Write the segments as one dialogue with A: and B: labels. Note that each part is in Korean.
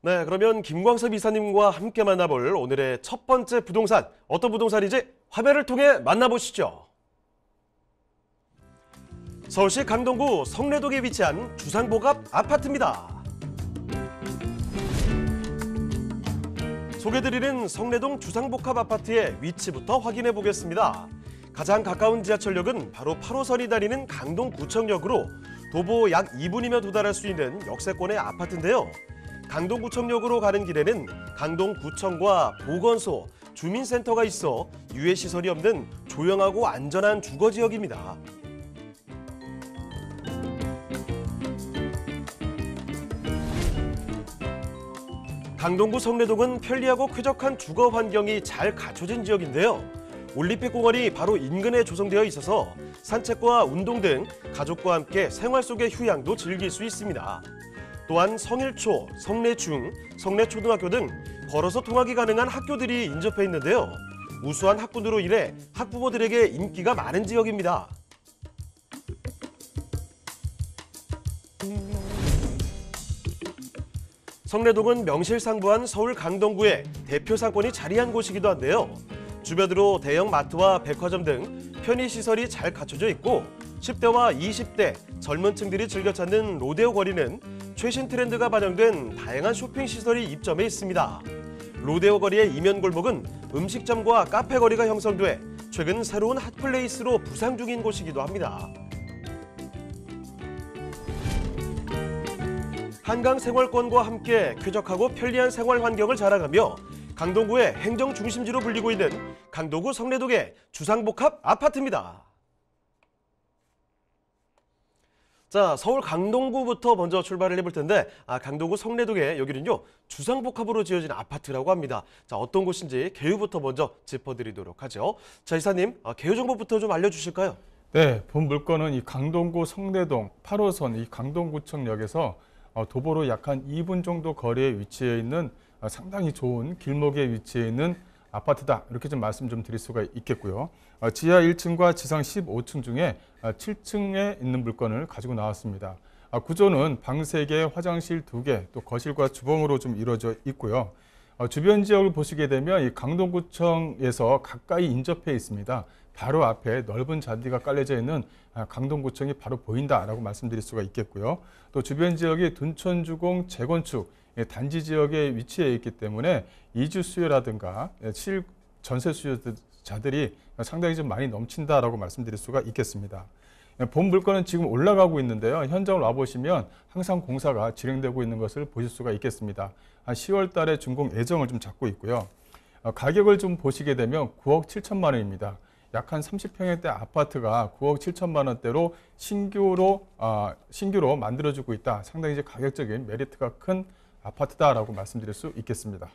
A: 네, 그러면 김광섭 이사님과 함께 만나볼 오늘의 첫 번째 부동산, 어떤 부동산인지 화면을 통해 만나보시죠. 서울시 강동구 성내동에 위치한 주상복합 아파트입니다. 소개드리는 성내동 주상복합 아파트의 위치부터 확인해 보겠습니다. 가장 가까운 지하철역은 바로 8호선이 다니는 강동구청역으로 도보 약 2분이면 도달할 수 있는 역세권의 아파트인데요. 강동구청역으로 가는 길에는 강동구청과 보건소, 주민센터가 있어 유해시설이 없는 조용하고 안전한 주거지역입니다. 강동구 성내동은 편리하고 쾌적한 주거 환경이 잘 갖춰진 지역인데요. 올림픽 공원이 바로 인근에 조성되어 있어서 산책과 운동 등 가족과 함께 생활 속의 휴양도 즐길 수 있습니다. 또한 성일초, 성내중, 성내초등학교 등 걸어서 통학이 가능한 학교들이 인접해 있는데요. 우수한 학군으로 인해 학부모들에게 인기가 많은 지역입니다. 성내동은 명실상부한 서울 강동구의 대표 상권이 자리한 곳이기도 한데요. 주변으로 대형 마트와 백화점 등 편의시설이 잘 갖춰져 있고 10대와 20대 젊은 층들이 즐겨 찾는 로데오 거리는 최신 트렌드가 반영된 다양한 쇼핑 시설이 입점해 있습니다. 로데오 거리의 이면 골목은 음식점과 카페 거리가 형성돼 최근 새로운 핫플레이스로 부상 중인 곳이기도 합니다. 한강 생활권과 함께 쾌적하고 편리한 생활 환경을 자랑하며 강동구의 행정 중심지로 불리고 있는 강동구 성내동의 주상복합 아파트입니다. 자, 서울 강동구부터 먼저 출발을 해볼 텐데 아, 강동구 성내동에 여기는요 주상복합으로 지어진 아파트라고 합니다. 자, 어떤 곳인지 개요부터 먼저 짚어드리도록 하죠. 자, 이사님 아, 개요 정보부터 좀 알려주실까요?
B: 네, 본 물건은 이 강동구 성내동 8호선 이 강동구청역에서 어, 도보로 약 한 2분 정도 거리에 위치해 있는 아, 상당히 좋은 길목에 위치해 있는 아파트다 이렇게 좀 말씀 좀 드릴 수가 있겠고요. 어, 지하 1층과 지상 15층 중에 7층에 어, 있는 물건을 가지고 나왔습니다. 아, 구조는 방 3개, 화장실 2개, 또 거실과 주방으로 좀 이루어져 있고요. 어, 주변 지역을 보시게 되면 강동구청에서 가까이 인접해 있습니다. 바로 앞에 넓은 잔디가 깔려져 있는 아, 강동구청이 바로 보인다라고 말씀드릴 수가 있겠고요. 또 주변 지역이 둔촌주공 재건축 예, 단지 지역에 위치해 있기 때문에 이주 수요라든가 예, 실 전세 수요자들이 상당히 좀 많이 넘친다라고 말씀드릴 수가 있겠습니다. 본 물건은 지금 올라가고 있는데요. 현장을 와보시면 항상 공사가 진행되고 있는 것을 보실 수가 있겠습니다. 한 10월 달에 준공 예정을 좀 잡고 있고요. 어, 가격을 좀 보시게 되면 9억 7천만 원입니다. 약 한 30평형대 아파트가 9억 7천만 원대로 신규로 아, 신규로 만들어지고 있다. 상당히 이제 가격적인 메리트가 큰 아파트다라고 말씀드릴 수 있겠습니다.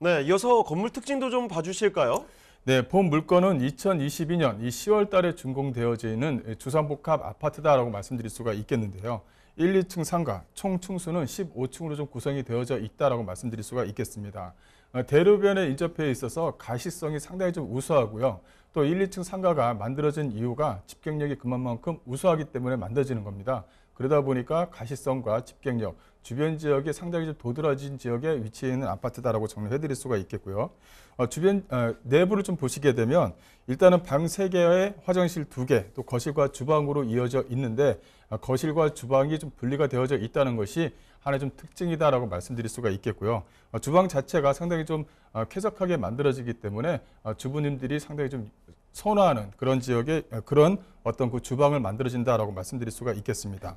A: 네, 이어서 건물 특징도 좀 봐주실까요?
B: 네, 본 물건은 2022년 이 10월 달에 준공되어지는 주상복합 아파트다라고 말씀드릴 수가 있겠는데요. 1, 2층 상가, 총 층수는 15층으로 좀 구성이 되어져 있다라고 말씀드릴 수가 있겠습니다. 어, 대로변에 인접해 있어서 가시성이 상당히 좀 우수하고요. 또 1, 2층 상가가 만들어진 이유가 집객력이 그만큼 우수하기 때문에 만들어지는 겁니다. 그러다 보니까 가시성과 집객력, 주변 지역이 상당히 좀 도드라진 지역에 위치해 있는 아파트다라고 정리해 드릴 수가 있겠고요. 어, 주변 어, 내부를 좀 보시게 되면 일단은 방 세개에 화장실 두개 또 거실과 주방으로 이어져 있는데 어, 거실과 주방이 좀 분리가 되어져 있다는 것이 하나의 좀 특징이다라고 말씀드릴 수가 있겠고요. 어, 주방 자체가 상당히 좀 어, 쾌적하게 만들어지기 때문에 어, 주부님들이 상당히 좀 선호하는 그런 지역에 어, 그런 어떤 그 주방을 만들어진다라고 말씀드릴 수가 있겠습니다.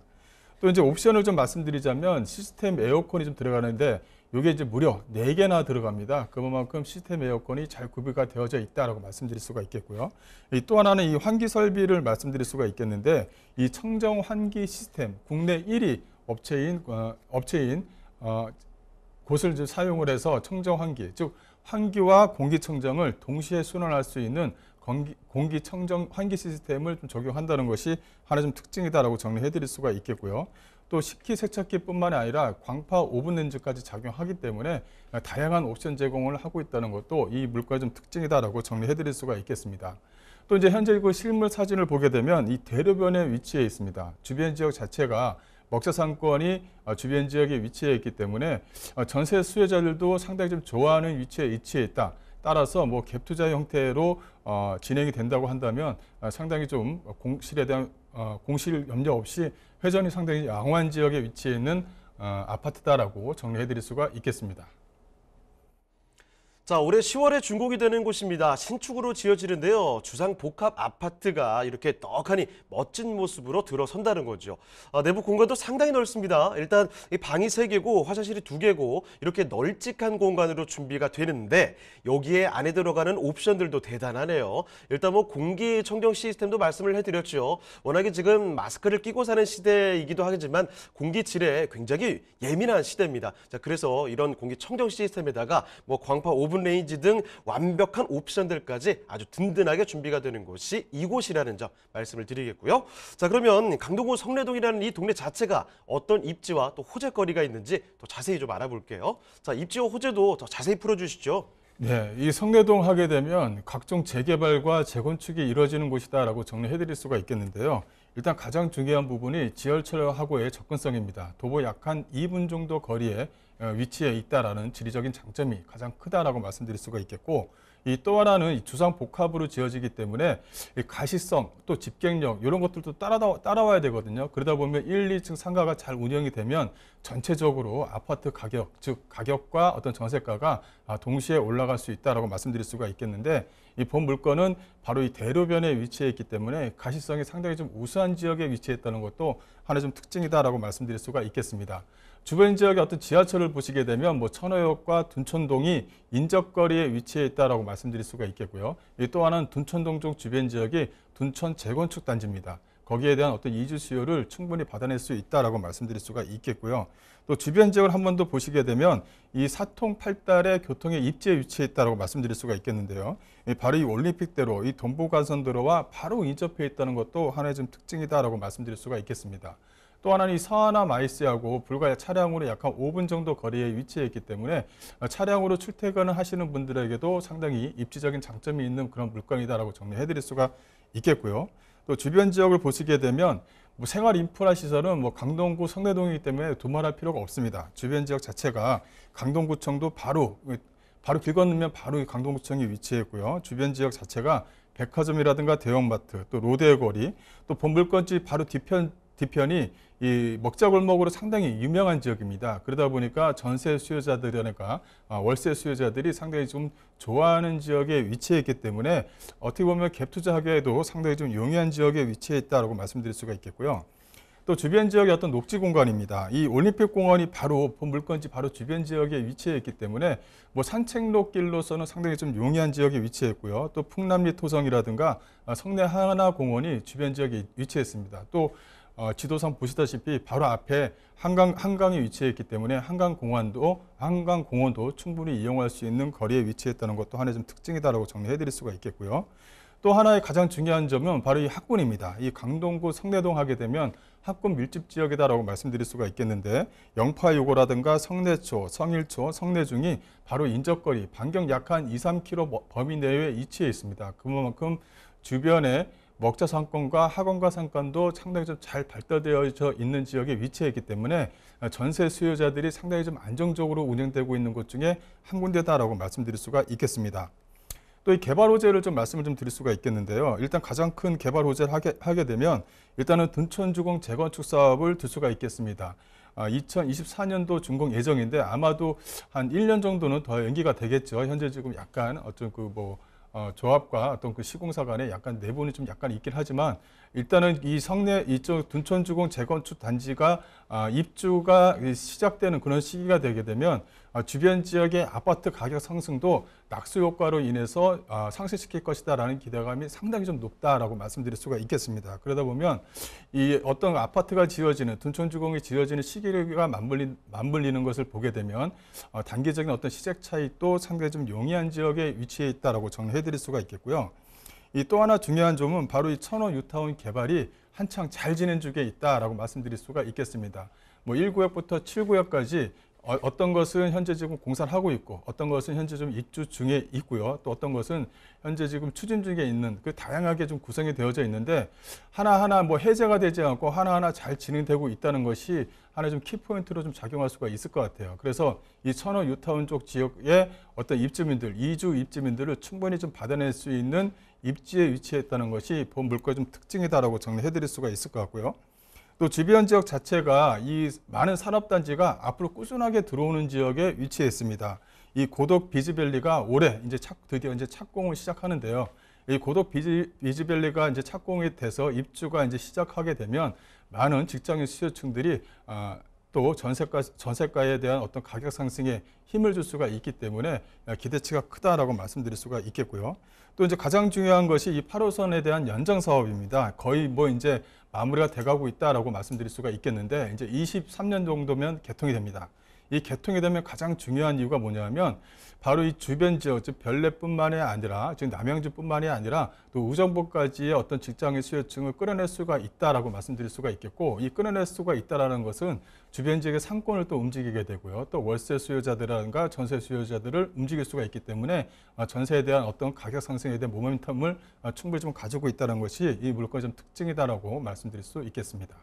B: 또 이제 옵션을 좀 말씀드리자면 시스템 에어컨이 좀 들어가는데 이게 이제 무려 4개나 들어갑니다. 그만큼 시스템 에어컨이 잘 구비가 되어져 있다라고 말씀드릴 수가 있겠고요. 또 하나는 이 환기 설비를 말씀드릴 수가 있겠는데 이 청정 환기 시스템 국내 1위 업체인 어, 업체인 어, 곳을 사용을 해서 청정 환기 즉 환기와 공기청정을 동시에 순환할 수 있는 공기, 청정 환기 시스템을 좀 적용한다는 것이 하나의 좀 특징이다라고 정리해드릴 수가 있겠고요. 또 식기 세척기뿐만 아니라 광파 오븐 렌즈까지 작용하기 때문에 다양한 옵션 제공을 하고 있다는 것도 이 물가의 좀 특징이다라고 정리해드릴 수가 있겠습니다. 또 이제 현재 그 실물 사진을 보게 되면 이 대로변에 위치해 있습니다. 주변 지역 자체가 먹자 상권이 어, 주변 지역에 위치해 있기 때문에 어, 전세 수혜자들도 상당히 좀 좋아하는 위치에 위치해 있다. 따라서 뭐갭 투자 형태로 어, 진행이 된다고 한다면 아, 상당히 좀 공실에 대한 어, 공실 염려 없이 회전이 상당히 양호한 지역에 위치해 있는 어, 아파트다라고 정리해 드릴 수가 있겠습니다.
A: 자, 올해 10월에 준공이 되는 곳입니다. 신축으로 지어지는데요. 주상 복합 아파트가 이렇게 떡하니 멋진 모습으로 들어선다는 거죠. 아, 내부 공간도 상당히 넓습니다. 일단 방이 3개고 화장실이 2개고 이렇게 널찍한 공간으로 준비가 되는데 여기에 안에 들어가는 옵션들도 대단하네요. 일단 뭐 공기청정 시스템도 말씀을 해드렸죠. 워낙에 지금 마스크를 끼고 사는 시대이기도 하겠지만 공기질에 굉장히 예민한 시대입니다. 자, 그래서 이런 공기청정 시스템에다가 뭐 광파 오븐 오븐 레인지 등 완벽한 옵션들까지 아주 든든하게 준비가 되는 곳이 이곳이라는 점 말씀을 드리겠고요. 자 그러면 강동구 성내동이라는 이 동네 자체가 어떤 입지와 또 호재거리가 있는지 더 자세히 좀 알아볼게요. 자 입지와 호재도 더 자세히 풀어주시죠.
B: 네, 이 성내동 하게 되면 각종 재개발과 재건축이 이루어지는 곳이다라고 정리해드릴 수가 있겠는데요. 일단 가장 중요한 부분이 지하철하고의 접근성입니다. 도보 약 한 2분 정도 거리에 어, 위치해 있다라 지리적인 장점이 가장 크다라 말씀드릴 수가 있겠고 이또 하나는 주상 복합으로 지어지기 때문에 가시성 또 집객력 이런 것들도 따라 따라와야 되거든요. 그러다 보면 1, 2층 상가가 잘 운영이 되면 전체적으로 아파트 가격 즉 가격과 어떤 전세가가 아, 동시에 올라갈 수 있다라고 말씀드릴 수가 있겠는데 이 본 물건은 바로 이 대로변에 위치해 있기 때문에 가시성이 상당히 좀 우수한 지역에 위치했다는 것도 하나의 좀 특징이다라고 말씀드릴 수가 있겠습니다. 주변 지역의 어떤 지하철을 보시게 되면 뭐 천호역과 둔촌동이 인접거리에 위치해 있다라고 말씀드릴 수가 있겠고요. 또 하나는 둔촌동 쪽 주변 지역이 둔촌 재건축 단지입니다. 거기에 대한 어떤 이주 수요를 충분히 받아낼 수 있다라고 말씀드릴 수가 있겠고요. 또 주변 지역을 한 번 더 보시게 되면 이 사통 팔달의 교통의 입지에 위치해 있다라고 말씀드릴 수가 있겠는데요. 바로 이 올림픽대로 이 동부간선도로와 바로 인접해 있다는 것도 하나의 좀 특징이다라고 말씀드릴 수가 있겠습니다. 또 하나는 이서하나마이스하고 불과 차량으로 약 한 5분 정도 거리에 위치해 있기 때문에 어, 차량으로 출퇴근을 하시는 분들에게도 상당히 입지적인 장점이 있는 그런 물건이다라고 정리해 드릴 수가 있겠고요. 또 주변 지역을 보시게 되면 뭐 생활 인프라 시설은 뭐 강동구 성내동이기 때문에 도말할 필요가 없습니다. 주변 지역 자체가 강동구청도 바로 바로 길 건너면 바로 강동구청이 위치해 있고요. 주변 지역 자체가 백화점이라든가 대형마트, 또로데 거리, 또 본물건지 바로 뒤편 뒤편이 이 먹자골목으로 상당히 유명한 지역입니다. 그러다 보니까 전세 수요자들이라니까 아, 월세 수요자들이 상당히 좀 좋아하는 지역에 위치해 있기 때문에 어떻게 보면 갭 투자하기에도 상당히 좀 용이한 지역에 위치해 있다라고 말씀드릴 수가 있겠고요. 또 주변 지역의 어떤 녹지 공간입니다. 이 올림픽 공원이 바로 본물건지 바로 주변 지역에 위치해 있기 때문에 뭐 산책로길로서는 상당히 좀 용이한 지역에 위치해 있고요. 또 풍남리 토성이라든가 아, 성내 하나 공원이 주변 지역에 위치했습니다. 또 어, 지도상 보시다시피 바로 앞에 한강 한강이 위치해 있기 때문에 한강공원도 한강공원도 충분히 이용할 수 있는 거리에 위치했다는 것도 하나의 좀 특징이다라고 정리해드릴 수가 있겠고요. 또 하나의 가장 중요한 점은 바로 이 학군입니다. 이 강동구 성내동 하게 되면 학군 밀집 지역이다라고 말씀드릴 수가 있겠는데 영파요고라든가 성내초, 성일초, 성내중이 바로 인접거리 반경 약한 2, 3km 범위 내에 위치해 있습니다. 그만큼 주변에 먹자 상권과 학원과 상권도 상당히 좀 잘 발달되어 있는 지역에 위치해 있기 때문에 어, 전세 수요자들이 상당히 좀 안정적으로 운영되고 있는 곳 중에 한 군데다라고 말씀드릴 수가 있겠습니다. 또 이 개발 호재를 좀 말씀을 좀 드릴 수가 있겠는데요. 일단 가장 큰 개발 호재를 하게, 하게 되면 일단은 둔촌주공 재건축 사업을 들 수가 있겠습니다. 2024년도 어, 준공 예정인데 아마도 한 1년 정도는 더 연기가 되겠죠. 현재 지금 약간 어떤 그뭐 어, 조합과 어떤 그 시공사 간에 약간 내분이 좀 약간 있긴 하지만 일단은 이 성내 이쪽 둔촌주공 재건축 단지가 아, 입주가 시작되는 그런 시기가 되게 되면 아, 주변 지역의 아파트 가격 상승도 낙수 효과로 인해서 아, 상승시킬 것이다라는 기대감이 상당히 좀 높다라고 말씀드릴 수가 있겠습니다. 그러다 보면 이 어떤 아파트가 지어지는 둔촌주공이 지어지는 시기가 맞물리, 맞물리는 것을 보게 되면 어, 단계적인 어떤 시색 차이도 상당히 좀 용이한 지역에 위치해 있다라고 정리해드릴 수가 있겠고요. 이 또 하나 중요한 점은 바로 이천호 유타운 개발이 한창 잘 진행 중에 있다라고 말씀드릴 수가 있겠습니다. 뭐 1구역부터 7구역까지 어, 떤 것은 현재 지금 공사를 하고 있고 어떤 것은 현재 좀 입주 중에 있고요. 또 어떤 것은 현재 지금 추진 중에 있는 그 다양하게 좀 구성이 되어져 있는데 하나하나 뭐 해제가 되지 않고 하나하나 잘 진행되고 있다는 것이 하나의 좀 키포인트로 좀 작용할 수가 있을 것 같아요. 그래서 이 천호 유타운 쪽 지역의 어떤 입주민들, 이주 입주민들을 충분히 좀 받아낼 수 있는 입지에 위치했다는 것이 본 물가의 좀 특징이다라고 정리해드릴 수가 있을 것 같고요. 또 주변 지역 자체가 이 많은 산업단지가 앞으로 꾸준하게 들어오는 지역에 위치해 있습니다. 이 고덕 비즈밸리가 올해 이제 착, 드디어 이제 착공을 시작하는데요. 이 고덕 비즈, 비즈밸리가 이제 착공이 돼서 입주가 이제 시작하게 되면 많은 직장인 수요층들이 아, 또 전세가, 전세가에 대한 어떤 가격 상승에 힘을 줄 수가 있기 때문에 기대치가 크다라고 말씀드릴 수가 있겠고요. 또 이제 가장 중요한 것이 이 8호선에 대한 연장 사업입니다. 거의 뭐 이제 마무리가 돼가고 있다라고 말씀드릴 수가 있겠는데 이제 23년 정도면 개통이 됩니다. 이 개통이 되면 가장 중요한 이유가 뭐냐면 바로 이 주변 지역, 즉 별내뿐만이 아니라 지금 남양주뿐만이 아니라 또우정부까지의 어떤 직장의 수요층을 끌어낼 수가 있다라고 말씀드릴 수가 있겠고 이 끌어낼 수가 있다라는 것은 주변 지역의 상권을 또 움직이게 되고요. 또 월세 수요자들이라든가 전세 수요자들을 움직일 수가 있기 때문에 어, 전세에 대한 어떤 가격 상승에 대한 모멘텀을 어, 충분히 좀 가지고 있다는 것이 이 물건의 좀 특징이다라고 말씀드릴 수 있겠습니다.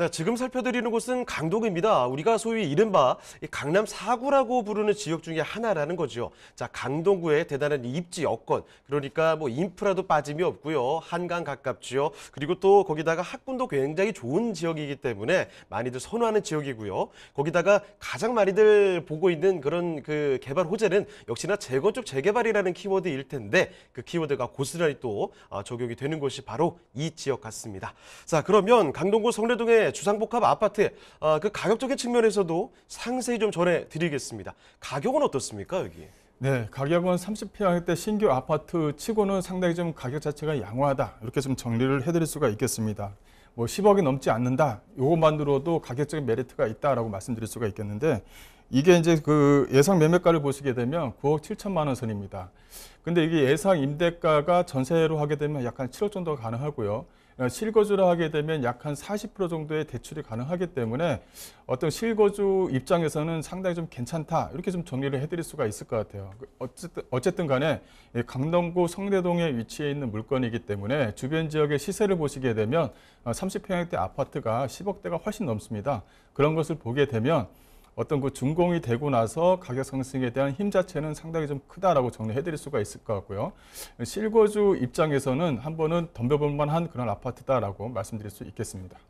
A: 네, 지금 살펴드리는 곳은 강동입니다. 우리가 소위 이른바 강남 4구라고 부르는 지역 중에 하나라는 거죠 자, 강동구의 대단한 입지 여건, 그러니까 뭐 인프라도 빠짐이 없고요. 한강 가깝지요. 그리고 또 거기다가 학군도 굉장히 좋은 지역이기 때문에 많이들 선호하는 지역이고요. 거기다가 가장 많이들 보고 있는 그런 그 개발 호재는 역시나 재건축 재개발이라는 키워드일 텐데 그 키워드가 고스란히 또 아, 적용이 되는 곳이 바로 이 지역 같습니다. 자, 그러면 강동구 성내동의 주상복합 아파트 어, 그 가격적인 측면에서도 상세히 좀 전해드리겠습니다. 가격은 어떻습니까 여기? 네, 가격은 30평대
B: 신규 아파트 치고는 상당히 좀 가격 자체가 양호하다 이렇게 좀 정리를 해드릴 수가 있겠습니다. 뭐 10억이 넘지 않는다 이것만으로도 가격적인 메리트가 있다라고 말씀드릴 수가 있겠는데 이게 이제 그 예상 매매가를 보시게 되면 9억 7천만 원 선입니다. 근데 이게 예상 임대가가 전세로 하게 되면 약한 7억 정도 가 가능하고요. 어, 실거주를 하게 되면 약 한 40% 정도의 대출이 가능하기 때문에 어떤 실거주 입장에서는 상당히 좀 괜찮다 이렇게 좀 정리를 해드릴 수가 있을 것 같아요. 그 어쨌든, 어쨌든 간에 강동구 성내동에 위치해 있는 물건이기 때문에 주변 지역의 시세를 보시게 되면 30평형대 어, 아파트가 10억대가 훨씬 넘습니다. 그런 것을 보게 되면 어떤 그 준공이 되고 나서 가격 상승에 대한 힘 자체는 상당히 좀 크다라고 정리해 드릴 수가 있을 것 같고요. 실거주 입장에서는 한 번은 덤벼볼 만한 그런 아파트다라고 말씀드릴 수 있겠습니다.